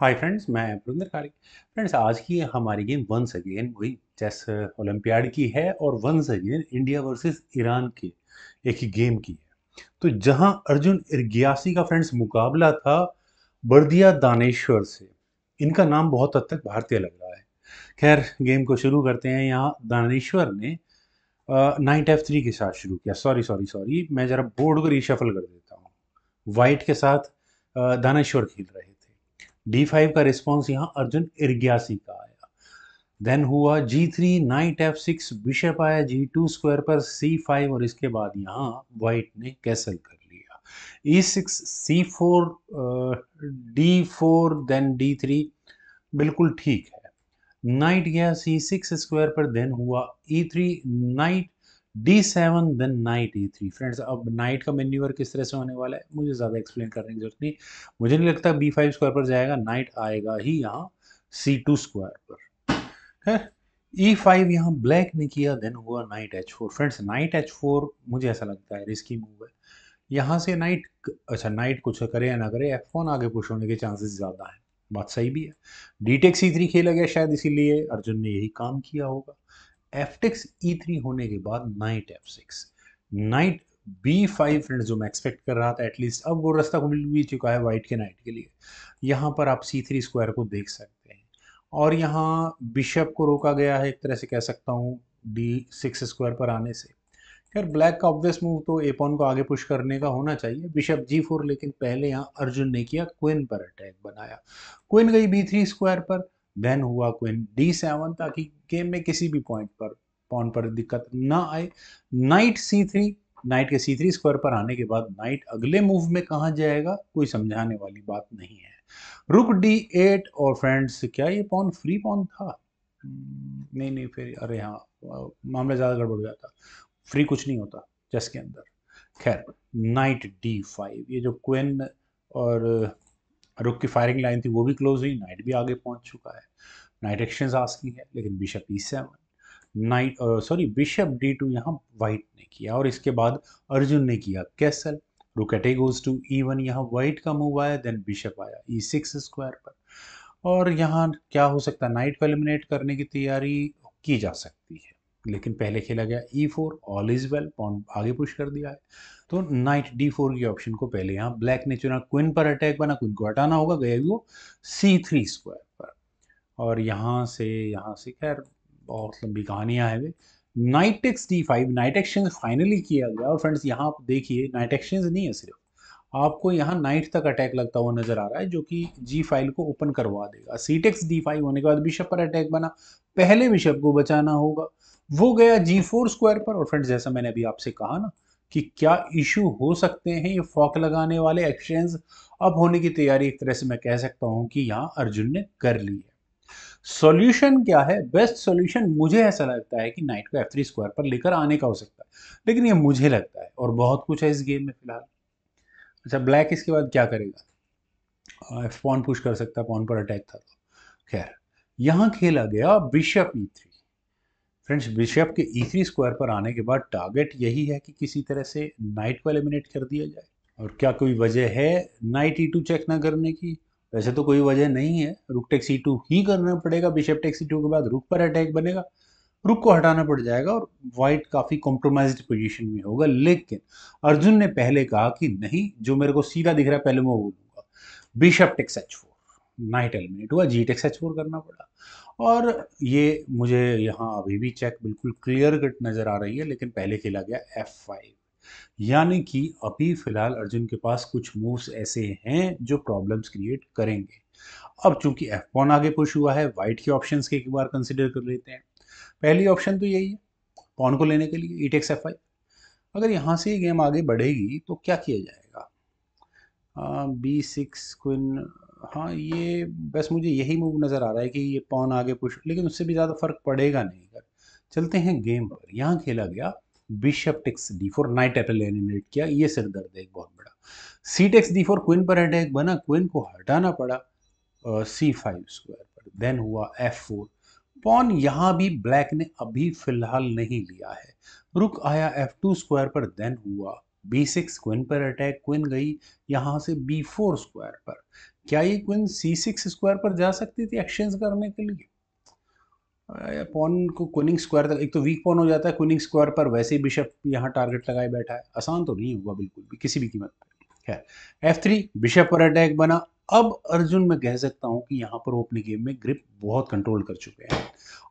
hi friends मैं पुरिंदर कारिक friends आज की हमारी गेम वंस अगेन वही चेस ओलंपियाड की है और once again India versus Iran की एक ही गेम की है तो जहां अर्जुन इर्गियासी का फ्रेंड्स मुकाबला था बर्दिया दानेश्वर से इनका नाम बहुत हद तक भारतीय लग रहा है खैर गेम को शुरू करते हैं यहाँ दानेश्वर ने नाइट एफ थ्री के साथ शुरू किया सॉरी सॉरी सॉरी मैं ज़रा बोर्ड को रिशफल कर देता हूँ वाइट के साथ दानेश्वर खेल रहे डी फाइव का रिस्पॉन्स यहाँ अर्जुन इर्ग्यासी का आया देन हुआ G three knight F six bishop आया जी टू स्क्वायर पर सी फाइव और इसके बाद यहाँ वाइट ने कैसल कर लिया E six C four D four then D three बिल्कुल ठीक है नाइट गया सी सिक्स स्क्वायर पर देन हुआ E three knight D seven then knight E three friends अब नाइट का मेन्यूवर किस तरह से होने वाला है मुझे ज़्यादा एक्सप्लेन करने की जरूरत नहीं मुझे नहीं लगता बी फाइव स्क्वायर पर जाएगा नाइट आएगा ही यहाँ सी टू स्क्वायर पर खैर ई e फाइव यहाँ ब्लैक ने किया देन हुआ knight H four friends knight H four मुझे ऐसा लगता है रिस्की मूव है यहाँ से नाइट अच्छा नाइट कुछ करे या ना करे एफ वन आगे पुश होने के चांसेस ज़्यादा हैं बात सही भी है डी टेक सी थ्री खेला गया शायद इसीलिए अर्जुन ने यही काम किया होगा एफ टिक्स ई थ्री होने के बाद knight F six knight B five friend जो मैं एक्सपेक्ट कर रहा था एटलीस्ट अब वो रास्ता मिल भी चुका है वाइट के नाइट के लिए यहाँ पर आप सी थ्री स्क्वायर को देख सकते हैं और यहाँ बिशप को रोका गया है एक तरह से कह सकता हूँ डी सिक्स स्क्वायर पर आने से खैर ब्लैक का ऑब्वियस मूव तो ए पॉन को आगे पुश करने का होना चाहिए बिशप जी फोर लेकिन पहले यहाँ अर्जुन ने किया क्विन पर अटैक बनाया क्विन गई बी थ्री स्क्वायर पर देन हुआ क्वीन डी सेवन ताकि गेम में किसी भी पॉइंट पर पॉन पर दिक्कत ना आए नाइट सी थ्री नाइट के सी थ्री स्क्वायर पर आने के बाद नाइट अगले मूव में कहा जाएगा कोई समझाने वाली बात नहीं है रुक डी एट और फ्रेंड्स क्या ये पॉन फ्री पॉन था hmm, नहीं नहीं फिर अरे हाँ मामला ज़्यादा गड़बड़ हो जाता फ्री कुछ नहीं होता चेस के अंदर खैर नाइट डी फाइव ये जो क्वेन और अरुख की फायरिंग लाइन थी वो भी क्लोज हुई नाइट भी आगे पहुंच चुका है नाइट एक्शन आज की है लेकिन bishop E seven knight sorry bishop D two यहाँ वाइट ने किया और इसके बाद अर्जुन ने किया castle rook eight goes to E one यहाँ वाइट का मूव आया देन बिशप आया ई सिक्स स्क्वायर पर और यहाँ क्या हो सकता है नाइट को एलिमिनेट करने की तैयारी की जा सकती है लेकिन पहले खेला गया E four all is well pawn आगे पुश कर दिया है तो नाइट डी फोर की ऑप्शन को पहले यहाँ ब्लैक ने चुना क्विन पर अटैक बना क्विन को हटाना होगा गया वो सी थ्री स्क्वायर पर और यहाँ से यहाँ से खैर बहुत लंबी कहानियाँ हैं वे knight X D five knight exchange finally किया गया और फ्रेंड्स यहाँ आप देखिए नाइट एक्सचेंज नहीं है सिर्फ आपको यहाँ नाइट तक अटैक लगता हुआ नजर आ रहा है जो कि जी फाइल को ओपन करवा देगा सी टेक्स डी फाइव होने के बाद बिशप पर अटैक बना पहले बिशप को बचाना होगा वो गया जी फोर स्क्वायर पर और फ्रेंड्स जैसा मैंने अभी आपसे कहा ना कि क्या इशू हो सकते हैं ये फॉक लगाने वाले एक्सचेंज अब होने की तैयारी एक तरह से मैं कह सकता हूं कि यहाँ अर्जुन ने कर ली है सॉल्यूशन क्या है बेस्ट सॉल्यूशन मुझे ऐसा लगता है कि नाइट को एफ थ्री स्क्वायर पर लेकर आने का हो सकता है लेकिन ये मुझे लगता है और बहुत कुछ है इस गेम में फिलहाल अच्छा ब्लैक इसके बाद क्या करेगा एफ पॉन पुश कर सकता है पॉन पर अटैक था तो खैर यहाँ खेला गया bishop E three friends bishop के ई थ्री स्क्वायर पर आने के बाद टारगेट यही है कि किसी तरह से नाइट को एलिमिनेट कर दिया जाए और क्या कोई वजह है नाइट ई टू चेक ना करने की वैसे तो कोई वजह नहीं है रुक टेक्स ई टू ही करना पड़ेगा बिशप टेक्स ई टू के बाद रुक पर अटैक बनेगा रुक को हटाना पड़ जाएगा और वाइट काफ़ी कॉम्प्रोमाइज पोजीशन में होगा लेकिन अर्जुन ने पहले कहा कि नहीं जो मेरे को सीधा दिख रहा है पहले मैं बोलूँगा bishop takes H four knight eliminate हुआ जी टेक्स एच फोर करना पड़ा और ये मुझे यहाँ अभी भी चेक बिल्कुल क्लियर कट नज़र आ रही है लेकिन पहले खेला गया एफ फाइव यानी कि अभी फ़िलहाल अर्जुन के पास कुछ मूव्स ऐसे हैं जो प्रॉब्लम्स क्रिएट करेंगे अब चूंकि एफ पॉन आगे पुश हुआ है वाइट के ऑप्शन के एक बार कंसिडर कर लेते हैं पहली ऑप्शन तो यही है पॉन को लेने के लिए ई टेक्स एफ फाइव अगर यहाँ से गेम आगे बढ़ेगी तो क्या किया जाएगा बी सिक्स क्विन हाँ ये बस मुझे यही मूव नज़र आ रहा है कि ये पॉन आगे पुश लेकिन उससे भी ज़्यादा फ़र्क पड़ेगा नहीं कर चलते हैं गेम पर यहाँ खेला गया bishop takes D four knight एपल एलिमिनेट किया ये सिरदर्द है एक बहुत बड़ा C takes D four queen पर अटैक बना क्विन को हटाना पड़ा सी फाइव स्क्वायर पर देन हुआ एफ फोर पॉन यहाँ भी ब्लैक ने अभी फिलहाल नहीं लिया है रुक आया एफ टू स्क्वायर पर देन हुआ बी सिक्स क्विन पर अटैक क्विन गई यहाँ से बी फोर स्क्वायर पर क्या ये क्वीन सी सिक्स स्क्वायर पर जा सकती थी एक्सचेंज करने के लिए पॉन को क्विनिंग स्क्वायर तक एक तो वीक पॉन हो जाता है क्विनिंग स्क्वायर पर वैसे ही बिशप यहाँ टारगेट लगाए बैठा है आसान तो नहीं हुआ बिल्कुल भी किसी भी कीमत पर खैर एफ थ्री बिशप पर अटैक बना अब अर्जुन मैं कह सकता हूँ कि यहाँ पर ओपनिंग गेम में ग्रिप बहुत कंट्रोल कर चुके हैं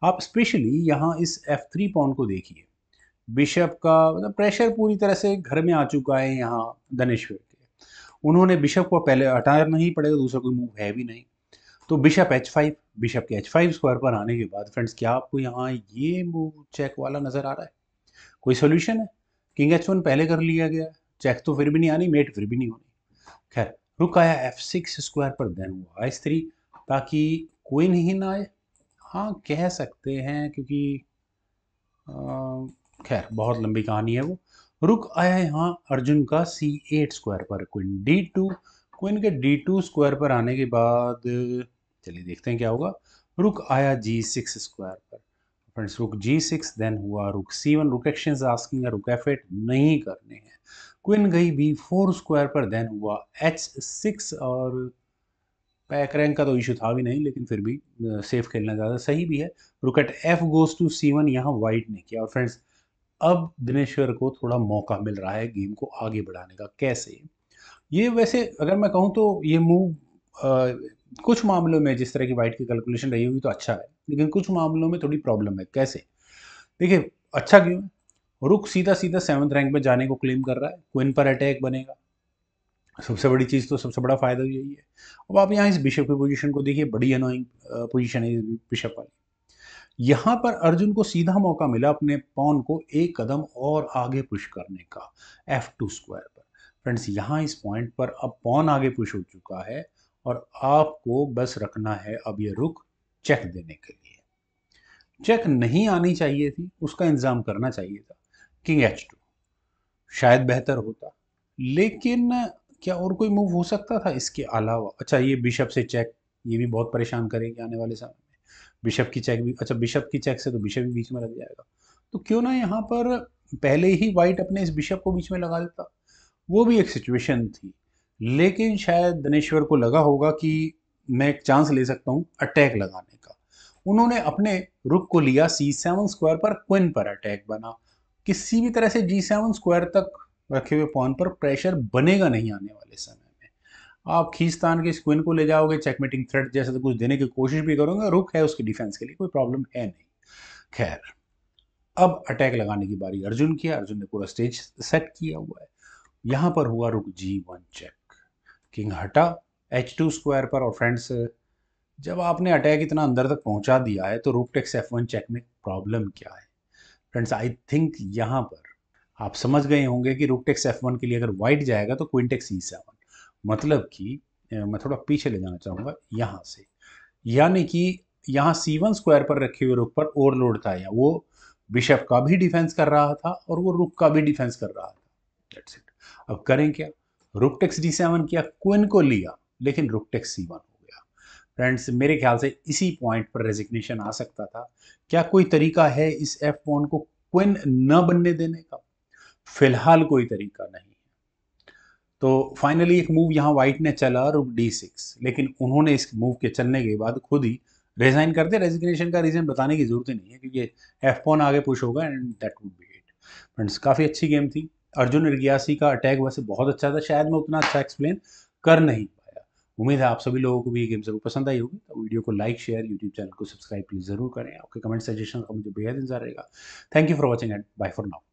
आप स्पेशली यहाँ इस एफ थ्री पॉन को देखिए बिशप का मतलब प्रेशर पूरी तरह से घर में आ चुका है यहाँ धनेश्वर उन्होंने बिशप को पहले हटाना ही पड़ेगा दूसरा कोई मूव है भी नहीं तो बिशप एच फाइव बिशप के एच फाइव स्क्वायर पर आने के बाद फ्रेंड्स क्या आपको यहाँ ये मूव चेक वाला नज़र आ रहा है कोई सोल्यूशन है किंग एच वन पहले कर लिया गया चेक तो फिर भी नहीं आनी मेट फिर भी नहीं होनी खैर रुक आया एफ सिक्स स्क्वायर पर देन हुआ एस थ्री ताकि कोई नहीं ना आए हाँ कह सकते हैं क्योंकि खैर बहुत लंबी कहानी है वो रुक आया यहाँ अर्जुन का सी एट स्क्वायर पर क्वीन डी टू क्वीन के डी टू स्क्वायर पर आने के बाद चलिए देखते हैं क्या होगा रुक आया जी सिक्स स्क्वायर पर friends rook G six then हुआ rook C one rook action asking rook F eight नहीं करने हैं क्वीन गई बी फोर स्क्वायर पर देन हुआ एच सिक्स और पैक रैंक का तो इशू था भी नहीं लेकिन फिर भी सेफ uh, खेलना ज़्यादा सही भी है रुकेट F goes to C one यहाँ वाइट ने किया और फ्रेंड्स अब दिनेश्वर को थोड़ा मौका मिल रहा है गेम को आगे बढ़ाने का कैसे ये वैसे अगर मैं कहूँ तो ये मूव कुछ मामलों में जिस तरह की वाइट की कैलकुलेशन रही होगी तो अच्छा है लेकिन कुछ मामलों में थोड़ी प्रॉब्लम है कैसे देखिए अच्छा क्यों रुक सीधा सीधा सेवन्थ रैंक में जाने को क्लेम कर रहा है क्विन पर अटैक बनेगा सबसे बड़ी चीज़ तो सबसे बड़ा फ़ायदा यही है अब आप यहाँ इस बिशप की पोजीशन को देखिए बड़ी अनोइंग पोजीशन है इस बिशप वाली यहां पर अर्जुन को सीधा मौका मिला अपने पॉन को एक कदम और आगे पुश करने का एफ टू स्क्वायर पर फ्रेंड्स यहां इस पॉइंट पर अब पॉन आगे पुश हो चुका है और आपको बस रखना है अब ये रुख चेक देने के लिए चेक नहीं आनी चाहिए थी उसका इंतज़ाम करना चाहिए था किंग एच टू शायद बेहतर होता लेकिन क्या और कोई मूव हो सकता था इसके अलावा अच्छा ये बिशप से चेक ये भी बहुत परेशान करेगी आने वाले समय बिशप की चेक भी अच्छा बिशप की चेक से तो बिशप भी बीच में लग जाएगा तो क्यों ना यहाँ पर पहले ही वाइट अपने इस बिशप को बीच में लगा देता वो भी एक सिचुएशन थी लेकिन शायद दनेश्वर को लगा होगा कि मैं एक चांस ले सकता हूँ अटैक लगाने का उन्होंने अपने रुक को लिया सी सेवन स्क्वायर पर क्विन पर अटैक बना किसी भी तरह से जी सेवन स्क्वायर तक रखे हुए पॉन पर प्रेशर बनेगा नहीं आने वाले समय आप खींचतान के स्क्विन को ले जाओगे चेकमेटिंग थ्रेड जैसे तो कुछ देने की कोशिश भी करोगे रुक है उसकी डिफेंस के लिए कोई प्रॉब्लम है नहीं खैर अब अटैक लगाने की बारी अर्जुन की अर्जुन ने पूरा स्टेज सेट किया हुआ है यहाँ पर हुआ rook G one check king हटा एच टू स्क्वायर पर और फ्रेंड्स जब आपने अटैक इतना अंदर तक पहुंचा दिया है तो rook takes F one check में प्रॉब्लम क्या है फ्रेंड्स आई थिंक यहाँ पर आप समझ गए होंगे कि रुक टेक्स एफ वन के लिए अगर वाइट जाएगा तो क्विंटेक्स ई सेवन मतलब कि मैं थोड़ा पीछे ले जाना चाहूँगा यहाँ से यानी कि यहाँ सीवन स्क्वायर पर रखे हुए रुख पर ओवरलोड था या वो बिशप का भी डिफेंस कर रहा था और वो रुक का भी डिफेंस कर रहा था दैट्स इट अब करें क्या रुक टेक्स डी सेवन किया क्विन को लिया लेकिन रुक टेक्स सी वन हो गया फ्रेंड्स मेरे ख्याल से इसी पॉइंट पर रेजिग्नेशन आ सकता था क्या कोई तरीका है इस एफ वन को क्विन न बनने देने का फिलहाल कोई तरीका नहीं तो फाइनली एक मूव यहाँ वाइट ने चला रुक डी सिक्स लेकिन उन्होंने इस मूव के चलने के बाद खुद ही रिजाइन कर दिया रेजिग्नेशन का रीज़न बताने की ज़रूरत ही नहीं है क्योंकि एफ पॉन आगे पुश होगा and that would be it friends काफ़ी अच्छी गेम थी अर्जुन रियासी का अटैक वैसे बहुत अच्छा था शायद मैं उतना अच्छा एक्सप्लेन कर नहीं पाया उम्मीद है आप सभी लोगों को भी ये गेम जरूर पसंद आई होगी तो वीडियो को लाइक शेयर यूट्यूब चैनल को सब्सक्राइब प्लीज़ जरूर करें आपके कमेंट सजेशन का मुझे बेहद इंतजार रहेगा thank you for watching and bye for now